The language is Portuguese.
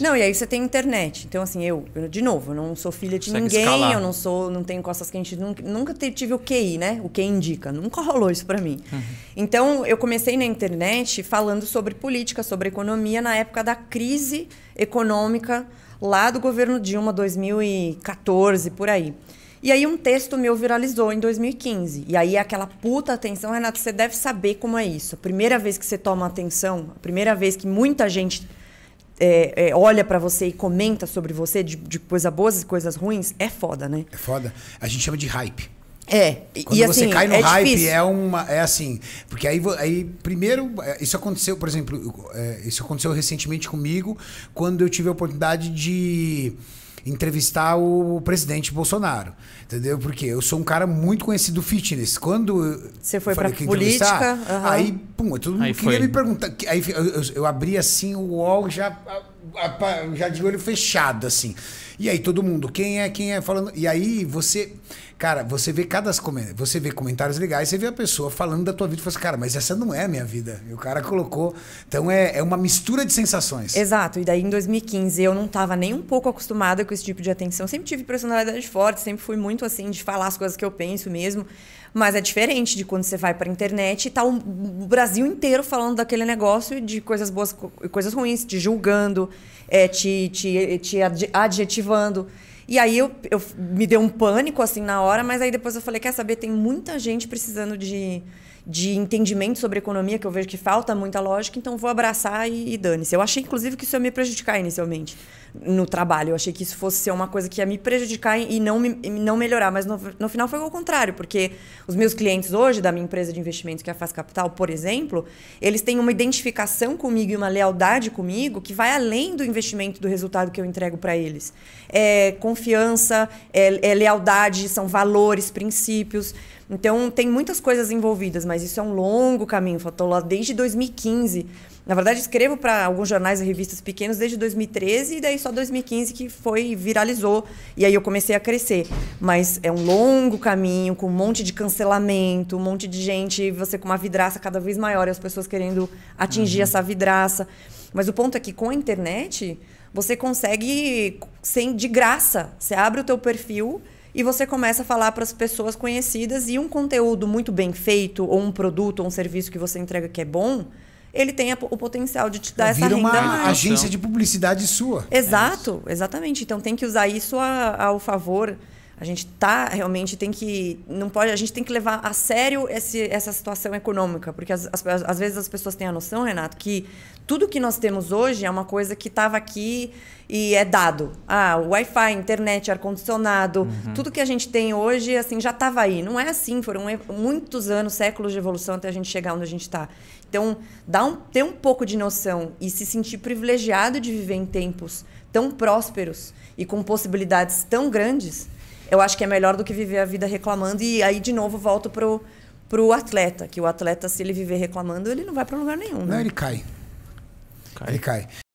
Não, e aí você tem internet. Então, assim, eu, eu de novo, eu não sou filha de ninguém, escalar. eu não sou, não tenho costas quentes, nunca, nunca tive o QI, né? O que indica. Nunca rolou isso para mim. Uhum. Então, eu comecei na internet falando sobre política, sobre economia, na época da crise econômica lá do governo Dilma, 2014, por aí. E aí um texto meu viralizou em 2015. E aí aquela puta atenção, Renato, você deve saber como é isso. A primeira vez que você toma atenção, a primeira vez que muita gente é, é, olha para você e comenta sobre você de, de coisas boas e coisas ruins, é foda, né? É foda. A gente chama de hype. É, Quando e assim, você cai no é hype, difícil. é uma. É assim. Porque aí, aí primeiro, é, isso aconteceu, por exemplo, é, isso aconteceu recentemente comigo, quando eu tive a oportunidade de entrevistar o presidente Bolsonaro. Entendeu? Porque eu sou um cara muito conhecido fitness. Quando você foi para política, uhum. aí, pum, é todo mundo aí queria foi. me perguntar. Aí eu, eu, eu, abri assim o UOL já, já de olho fechado, assim. E aí todo mundo, quem é, quem é falando. E aí você, cara, você vê cada você vê comentários legais, você vê a pessoa falando da tua vida e fala assim, cara, mas essa não é a minha vida. E o cara colocou. Então é, é uma mistura de sensações. Exato. E daí em 2015 eu não estava nem um pouco acostumada com esse tipo de atenção. sempre tive personalidade forte, sempre fui muito assim de falar as coisas que eu penso mesmo. Mas é diferente de quando você vai para a internet e tá o Brasil inteiro falando daquele negócio de coisas boas e coisas ruins, te julgando é, te, te, te adjetivando. E aí eu, eu me deu um pânico assim na hora, mas aí depois eu falei, quer saber, tem muita gente precisando de, de entendimento sobre economia, que eu vejo que falta muita lógica, então vou abraçar e, e dane-se. Eu achei, inclusive, que isso ia me prejudicar inicialmente no trabalho. Eu achei que isso fosse ser uma coisa que ia me prejudicar e não, me, não melhorar. Mas no, no final foi o contrário, porque os meus clientes hoje, da minha empresa de investimentos, que é a Faz Capital, por exemplo, eles têm uma identificação comigo e uma lealdade comigo que vai além do investimento, do resultado que eu entrego para eles. É confiança, é, é lealdade, são valores, princípios. Então, tem muitas coisas envolvidas, mas isso é um longo caminho. Estou lá desde 2015. Na verdade, escrevo para alguns jornais e revistas pequenos desde 2013 e daí só 2015 que foi viralizou e aí eu comecei a crescer. Mas é um longo caminho com um monte de cancelamento, um monte de gente, você com uma vidraça cada vez maior e as pessoas querendo atingir uhum. essa vidraça. Mas o ponto é que com a internet você consegue sem de graça. Você abre o teu perfil e você começa a falar para as pessoas conhecidas e um conteúdo muito bem feito ou um produto ou um serviço que você entrega que é bom, ele tem o potencial de te dar Vira essa renda uma mais. agência de publicidade sua. Exato, é exatamente. Então tem que usar isso a, ao favor a gente tá realmente tem que não pode a gente tem que levar a sério esse, essa situação econômica porque às vezes as pessoas têm a noção, Renato, que tudo que nós temos hoje é uma coisa que estava aqui e é dado. Ah, Wi-Fi, internet, ar-condicionado, uhum. tudo que a gente tem hoje, assim, já estava aí. Não é assim, foram muitos anos, séculos de evolução até a gente chegar onde a gente está. Então, dá um, ter um pouco de noção e se sentir privilegiado de viver em tempos tão prósperos e com possibilidades tão grandes eu acho que é melhor do que viver a vida reclamando. E aí, de novo, volto pro, pro atleta, que o atleta, se ele viver reclamando, ele não vai para lugar nenhum. Né? Não, ele cai. cai. Ele cai.